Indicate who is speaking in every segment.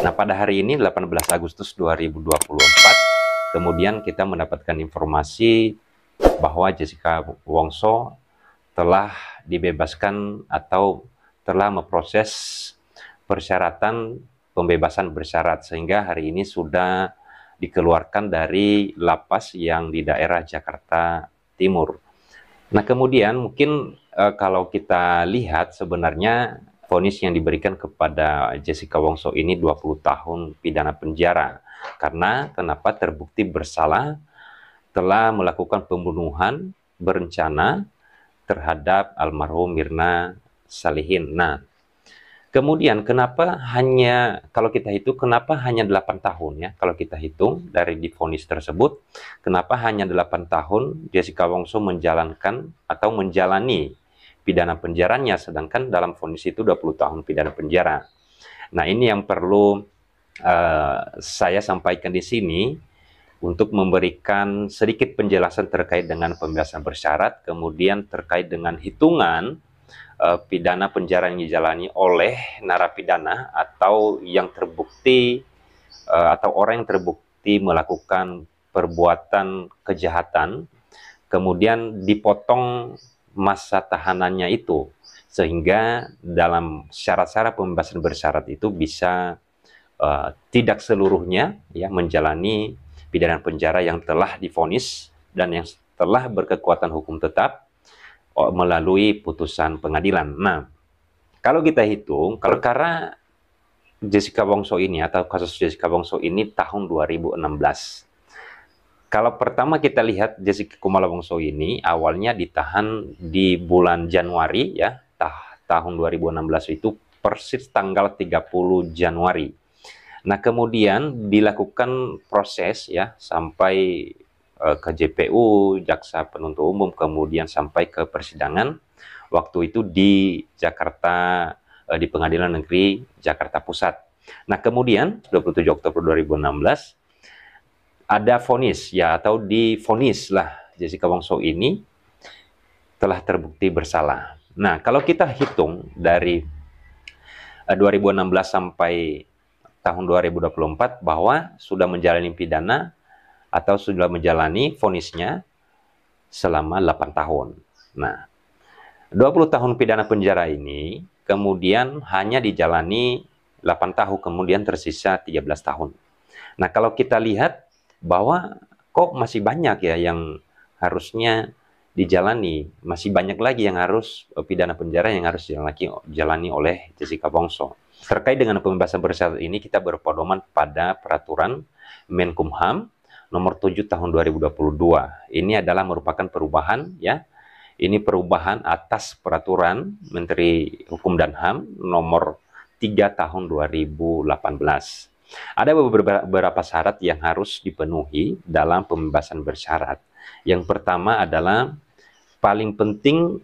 Speaker 1: Nah, pada hari ini 18 Agustus 2024, kemudian kita mendapatkan informasi bahwa Jessica Wongso telah dibebaskan atau telah memproses persyaratan pembebasan bersyarat sehingga hari ini sudah dikeluarkan dari lapas yang di daerah Jakarta Timur. Nah, kemudian mungkin e, kalau kita lihat sebenarnya vonis yang diberikan kepada Jessica Wongso ini 20 tahun pidana penjara karena kenapa terbukti bersalah telah melakukan pembunuhan berencana terhadap almarhum Mirna Salihin. Nah, kemudian kenapa hanya kalau kita hitung kenapa hanya 8 tahun ya? Kalau kita hitung dari difonis tersebut, kenapa hanya 8 tahun Jessica Wongso menjalankan atau menjalani pidana penjaranya, sedangkan dalam vonis itu 20 tahun pidana penjara. Nah ini yang perlu uh, saya sampaikan di sini untuk memberikan sedikit penjelasan terkait dengan pembebasan bersyarat, kemudian terkait dengan hitungan uh, pidana penjara yang dijalani oleh narapidana atau yang terbukti uh, atau orang yang terbukti melakukan perbuatan kejahatan kemudian dipotong masa tahanannya itu sehingga dalam syarat-syarat pembebasan bersyarat itu bisa uh, tidak seluruhnya ya menjalani pidana penjara yang telah difonis dan yang telah berkekuatan hukum tetap oh, melalui putusan pengadilan. Nah, kalau kita hitung perkara Jessica Wongso ini atau kasus Jessica Wongso ini tahun 2016 kalau pertama kita lihat Jessica Kumala Wongso ini awalnya ditahan di bulan Januari ya, tah, tahun 2016 itu persis tanggal 30 Januari. Nah, kemudian dilakukan proses ya sampai uh, ke JPU, jaksa penuntut umum, kemudian sampai ke persidangan. Waktu itu di Jakarta uh, di Pengadilan Negeri Jakarta Pusat. Nah, kemudian 27 Oktober 2016 ada vonis ya atau difonis lah Jessica Wongso ini telah terbukti bersalah. Nah, kalau kita hitung dari 2016 eh, sampai tahun 2024 bahwa sudah menjalani pidana atau sudah menjalani vonisnya selama 8 tahun. Nah, 20 tahun pidana penjara ini kemudian hanya dijalani 8 tahun, kemudian tersisa 13 tahun. Nah, kalau kita lihat bahwa kok masih banyak ya yang harusnya dijalani, masih banyak lagi yang harus e, pidana penjara yang harus dijalani oleh Jessica Bongso. Terkait dengan pembebasan bersyarat ini, kita berpedoman pada peraturan Menkumham nomor 7 tahun 2022. Ini adalah merupakan perubahan ya. Ini perubahan atas peraturan Menteri Hukum dan HAM nomor 3 tahun 2018. Ada beberapa syarat yang harus dipenuhi dalam pembebasan bersyarat. Yang pertama adalah paling penting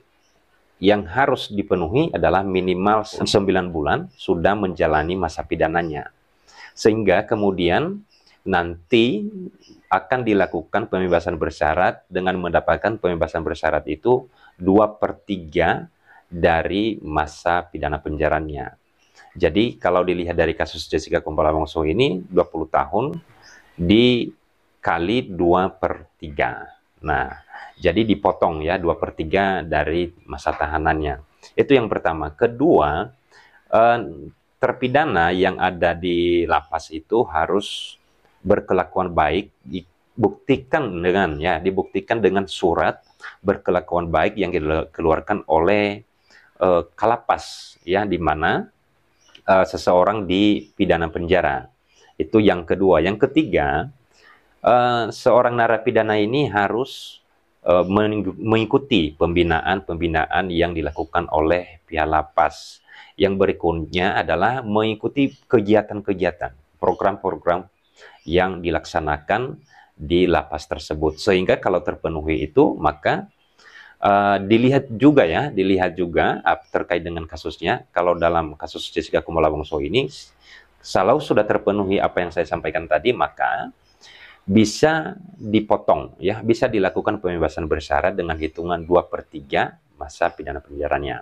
Speaker 1: yang harus dipenuhi adalah minimal 9 bulan sudah menjalani masa pidananya. Sehingga kemudian nanti akan dilakukan pembebasan bersyarat dengan mendapatkan pembebasan bersyarat itu 2 per 3 dari masa pidana penjaranya. Jadi kalau dilihat dari kasus Jessica Kumala Wongso ini 20 tahun dikali 2 per 3. Nah, jadi dipotong ya 2 per 3 dari masa tahanannya. Itu yang pertama. Kedua, eh, terpidana yang ada di lapas itu harus berkelakuan baik dibuktikan dengan ya dibuktikan dengan surat berkelakuan baik yang dikeluarkan oleh eh, kalapas ya di mana uh, seseorang di pidana penjara. Itu yang kedua. Yang ketiga, uh, seorang narapidana ini harus eh, mengikuti pembinaan-pembinaan yang dilakukan oleh pihak lapas. Yang berikutnya adalah mengikuti kegiatan-kegiatan, program-program yang dilaksanakan di lapas tersebut. Sehingga kalau terpenuhi itu, maka Eh, dilihat juga ya, dilihat juga uh, terkait dengan kasusnya. Kalau dalam kasus Jessica Kumala Wongso ini, kalau sudah terpenuhi apa yang saya sampaikan tadi, maka bisa dipotong ya, bisa dilakukan pembebasan bersyarat dengan hitungan dua per 3 masa pidana penjaranya.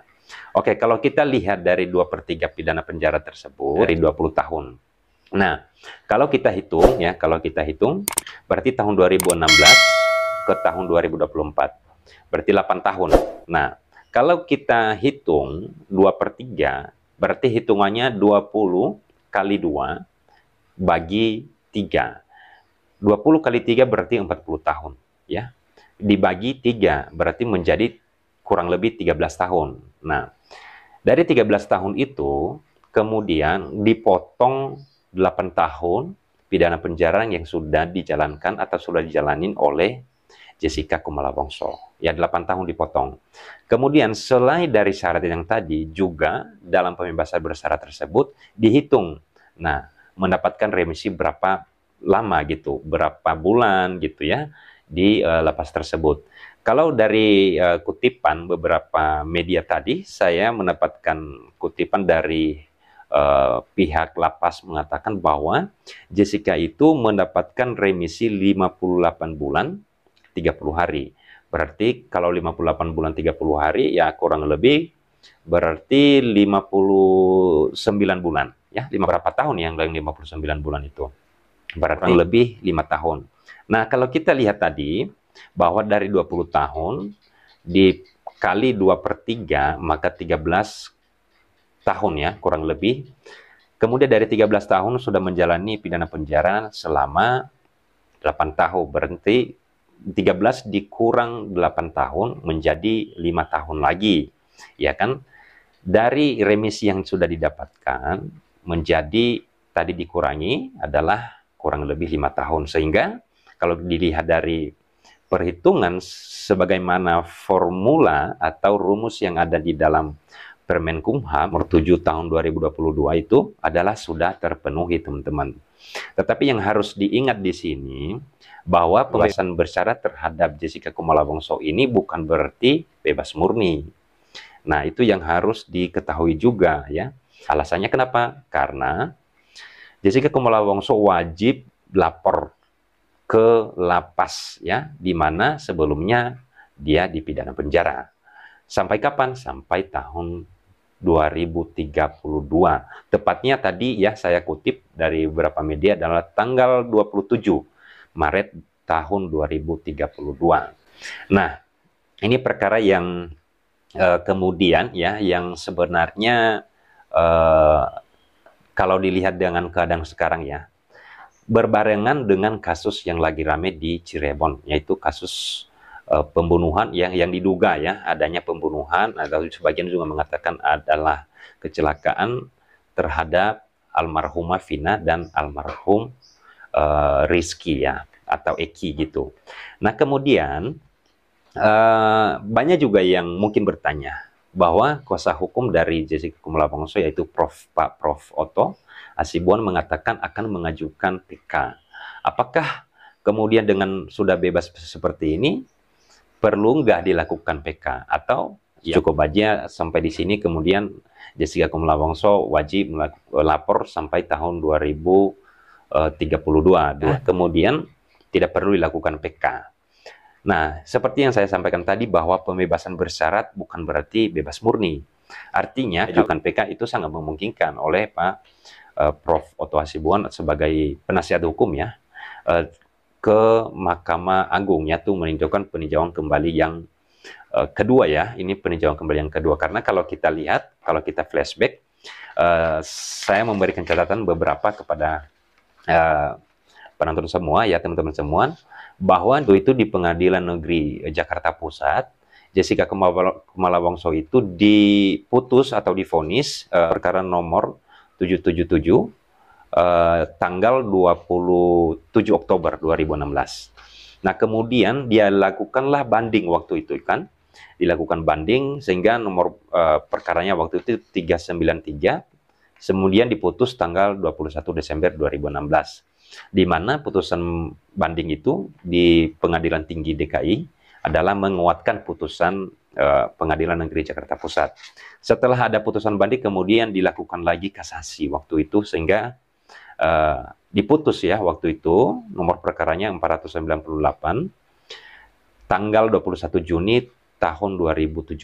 Speaker 1: Oke, kalau kita lihat dari dua per 3 pidana penjara tersebut, ya. dari 20 tahun. Nah, kalau kita hitung ya, kalau kita hitung, berarti tahun 2016 ke tahun 2024 berarti 8 tahun. Nah, kalau kita hitung 2 per 3, berarti hitungannya 20 kali 2 bagi 3. 20 kali 3 berarti 40 tahun. ya Dibagi 3 berarti menjadi kurang lebih 13 tahun. Nah, dari 13 tahun itu, kemudian dipotong 8 tahun pidana penjara yang sudah dijalankan atau sudah dijalanin oleh Jessica Kumala Wongso. Ya, 8 tahun dipotong. Kemudian selain dari syarat yang tadi, juga dalam pembebasan bersyarat tersebut dihitung. Nah, mendapatkan remisi berapa lama gitu, berapa bulan gitu ya di uh, lapas tersebut. Kalau dari uh, kutipan beberapa media tadi, saya mendapatkan kutipan dari uh, pihak lapas mengatakan bahwa Jessica itu mendapatkan remisi 58 bulan 30 hari. Berarti kalau 58 bulan 30 hari ya kurang lebih berarti 59 bulan ya. Lima berapa tahun yang 59 bulan itu? Berarti kurang lebih 5 tahun. Nah, kalau kita lihat tadi bahwa dari 20 tahun dikali 2 per 3 maka 13 tahun ya kurang lebih. Kemudian dari 13 tahun sudah menjalani pidana penjara selama 8 tahun berhenti 13 dikurang 8 tahun menjadi 5 tahun lagi. Ya kan? Dari remisi yang sudah didapatkan menjadi tadi dikurangi adalah kurang lebih lima tahun sehingga kalau dilihat dari perhitungan sebagaimana formula atau rumus yang ada di dalam Permen Kumham nomor 7 tahun 2022 itu adalah sudah terpenuhi teman-teman. Tetapi yang harus diingat di sini bahwa iya. pembebasan bersyarat terhadap Jessica Kumala Wongso ini bukan berarti bebas murni. Nah, itu yang harus diketahui juga ya. Alasannya kenapa? Karena Jessica Kumala Wongso wajib lapor ke lapas ya, di mana sebelumnya dia dipidana penjara. Sampai kapan? Sampai tahun 2032. Tepatnya tadi ya saya kutip dari beberapa media adalah tanggal 27 Maret tahun 2032. Nah, ini perkara yang uh, kemudian ya yang sebenarnya uh, kalau dilihat dengan keadaan sekarang ya berbarengan dengan kasus yang lagi rame di Cirebon yaitu kasus uh, pembunuhan yang yang diduga ya adanya pembunuhan atau nah, sebagian juga mengatakan adalah kecelakaan terhadap almarhumah Vina dan almarhum uh, Rizky ya atau Eki gitu. Nah kemudian uh, banyak juga yang mungkin bertanya bahwa kuasa hukum dari Jessica Kumala Wongso yaitu Prof Pak Prof Oto Asibuan mengatakan akan mengajukan PK. Apakah kemudian dengan sudah bebas seperti ini perlu nggak dilakukan PK atau ya. cukup aja sampai di sini kemudian Jessica Kumala Wongso wajib lapor sampai tahun 2000 32. Eh, dua, ah. kemudian tidak perlu dilakukan PK. Nah, seperti yang saya sampaikan tadi bahwa pembebasan bersyarat bukan berarti bebas murni. Artinya ajukan PK itu sangat memungkinkan oleh Pak uh, Prof. Otto Hasibuan sebagai penasihat hukum ya uh, ke Mahkamah Agung yaitu meninjaukan peninjauan kembali yang uh, kedua ya. Ini peninjauan kembali yang kedua karena kalau kita lihat, kalau kita flashback uh, saya memberikan catatan beberapa kepada Eh, penonton semua ya teman-teman semua bahwa itu di Pengadilan Negeri Jakarta Pusat Jessica Kumala Wongso itu diputus atau difonis uh, perkara nomor 777 uh, eh, tanggal 27 Oktober 2016. Nah, kemudian dia lakukanlah banding waktu itu kan. Dilakukan banding sehingga nomor uh, perkaranya waktu itu 393 Kemudian diputus tanggal 21 Desember 2016, di mana putusan banding itu di Pengadilan Tinggi DKI adalah menguatkan putusan uh, Pengadilan Negeri Jakarta Pusat. Setelah ada putusan banding, kemudian dilakukan lagi kasasi waktu itu sehingga uh, diputus ya waktu itu nomor perkaranya 498 tanggal 21 Juni tahun 2017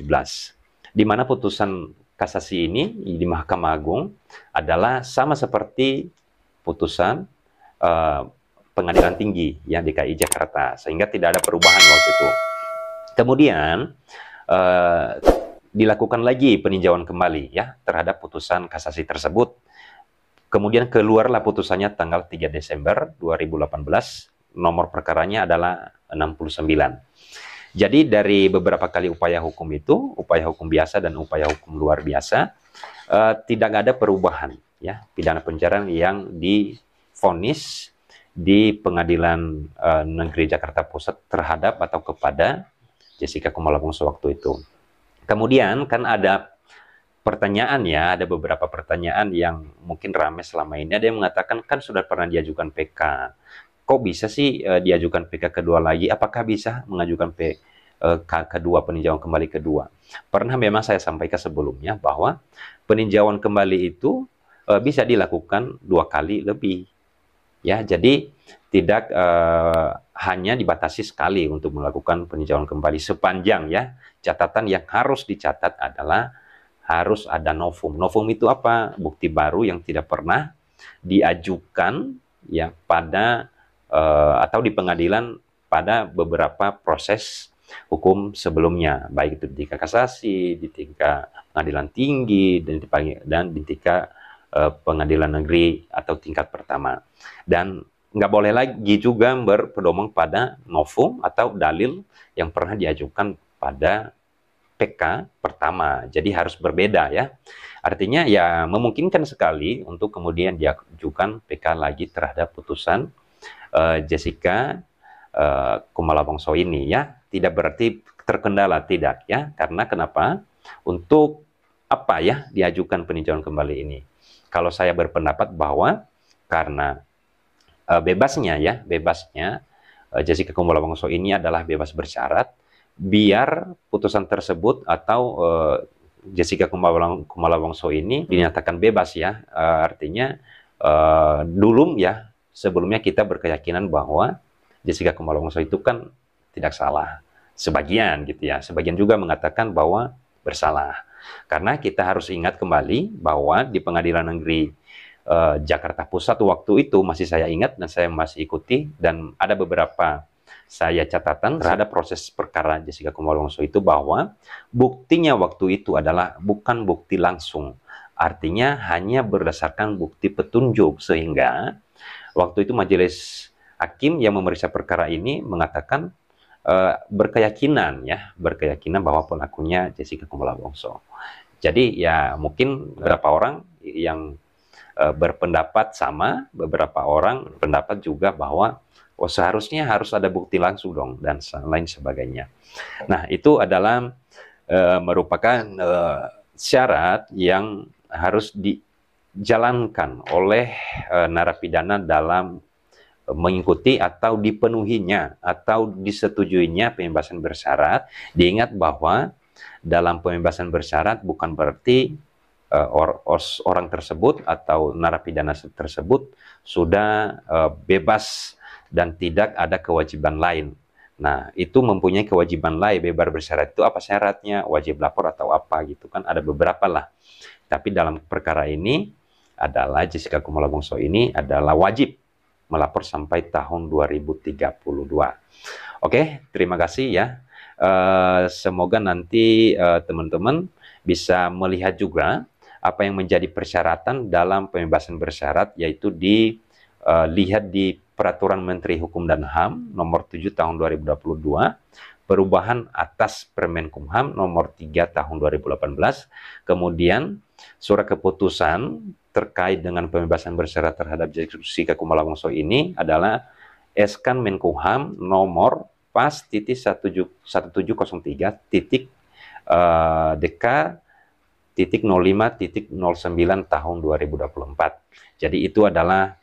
Speaker 1: di mana putusan kasasi ini di Mahkamah Agung adalah sama seperti putusan uh, Pengadilan Tinggi yang DKI Jakarta sehingga tidak ada perubahan waktu itu. Kemudian uh, dilakukan lagi peninjauan kembali ya terhadap putusan kasasi tersebut. Kemudian keluarlah putusannya tanggal 3 Desember 2018. Nomor perkaranya adalah 69. Jadi dari beberapa kali upaya hukum itu, upaya hukum biasa dan upaya hukum luar biasa, uh, tidak ada perubahan ya pidana penjara yang difonis di pengadilan uh, negeri Jakarta Pusat terhadap atau kepada Jessica Kumala Wongso waktu itu. Kemudian kan ada pertanyaan ya, ada beberapa pertanyaan yang mungkin ramai selama ini. Ada yang mengatakan kan sudah pernah diajukan PK, kok bisa sih uh, diajukan PK kedua lagi? Apakah bisa mengajukan PK eh, kedua peninjauan kembali kedua? Pernah memang saya sampaikan sebelumnya bahwa peninjauan kembali itu uh, bisa dilakukan dua kali lebih. Ya, jadi tidak e, hanya dibatasi sekali untuk melakukan peninjauan kembali sepanjang ya. Catatan yang harus dicatat adalah harus ada novum. Novum itu apa? Bukti baru yang tidak pernah diajukan ya pada uh, atau di pengadilan pada beberapa proses hukum sebelumnya, baik itu di tingkat kasasi, di tingkat pengadilan tinggi, dan di, dan di tingkat uh, pengadilan negeri atau tingkat pertama. Dan nggak boleh lagi juga berpedoman pada novum atau dalil yang pernah diajukan pada PK pertama. Jadi harus berbeda ya. Artinya ya memungkinkan sekali untuk kemudian diajukan PK lagi terhadap putusan uh, Jessica uh, Kumala Wongso ini ya tidak berarti terkendala tidak ya karena kenapa untuk apa ya diajukan peninjauan kembali ini kalau saya berpendapat bahwa karena uh, bebasnya ya bebasnya uh, Jessica Kumala Wongso ini adalah bebas bersyarat biar putusan tersebut atau uh, Jessica Kumala Wongso ini dinyatakan bebas ya artinya uh, dulum ya sebelumnya kita berkeyakinan bahwa Jessica Kumala Wongso itu kan tidak salah. Sebagian gitu ya, sebagian juga mengatakan bahwa bersalah. Karena kita harus ingat kembali bahwa di Pengadilan Negeri eh, Jakarta Pusat waktu itu masih saya ingat dan saya masih ikuti dan ada beberapa saya catatan terhadap proses perkara Jessica Kumala Wongso itu bahwa buktinya waktu itu adalah bukan bukti langsung. Artinya hanya berdasarkan bukti petunjuk sehingga Waktu itu majelis hakim yang memeriksa perkara ini mengatakan uh, berkeyakinan ya, berkeyakinan bahwa pelakunya Jessica Kumala Wongso. Jadi ya mungkin beberapa orang yang uh, berpendapat sama, beberapa orang pendapat juga bahwa oh, seharusnya harus ada bukti langsung dong dan lain sebagainya. Nah itu adalah uh, merupakan uh, syarat yang harus di dijalankan oleh e, narapidana dalam eh, mengikuti atau dipenuhinya atau disetujuinya pembebasan bersyarat. Diingat bahwa dalam pembebasan bersyarat bukan berarti e, or, os, orang tersebut atau narapidana tersebut sudah e, bebas dan tidak ada kewajiban lain. Nah, itu mempunyai kewajiban lain bebas bersyarat itu apa syaratnya, wajib lapor atau apa gitu kan ada beberapa lah. Tapi dalam perkara ini adalah Jessica Kumala Wongso ini adalah wajib melapor sampai tahun 2032. Oke, terima kasih ya. Uh, semoga nanti eh, teman-teman uh, bisa melihat juga apa yang menjadi persyaratan dalam pembebasan bersyarat yaitu dilihat eh, uh, di Peraturan Menteri Hukum dan HAM nomor 7 tahun 2022 perubahan atas Permenkumham nomor 3 tahun 2018 kemudian surat keputusan terkait dengan pembebasan bersyarat terhadap eksekusi Kakumala Wongso ini adalah SK Menkumham nomor pas titik 1703 titik eh, DK titik 05 titik 09 tahun 2024. Jadi itu adalah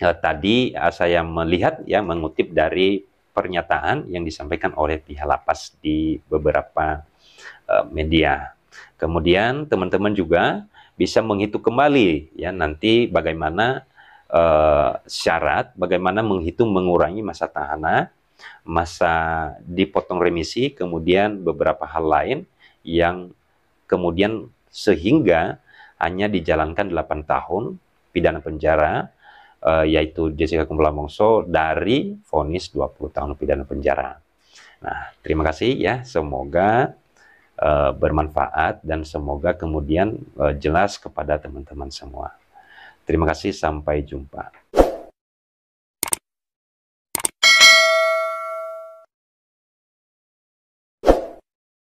Speaker 1: eh, tadi eh, saya melihat ya mengutip dari pernyataan yang disampaikan oleh pihak lapas di beberapa eh, media. Kemudian teman-teman juga bisa menghitung kembali ya nanti bagaimana uh, syarat bagaimana menghitung mengurangi masa tahanan, masa dipotong remisi, kemudian beberapa hal lain yang kemudian sehingga hanya dijalankan 8 tahun pidana penjara uh, yaitu Jessica Kumala Mongso dari vonis 20 tahun pidana penjara. Nah, terima kasih ya. Semoga uh, bermanfaat dan semoga kemudian uh, jelas kepada teman-teman semua. Terima kasih, sampai jumpa.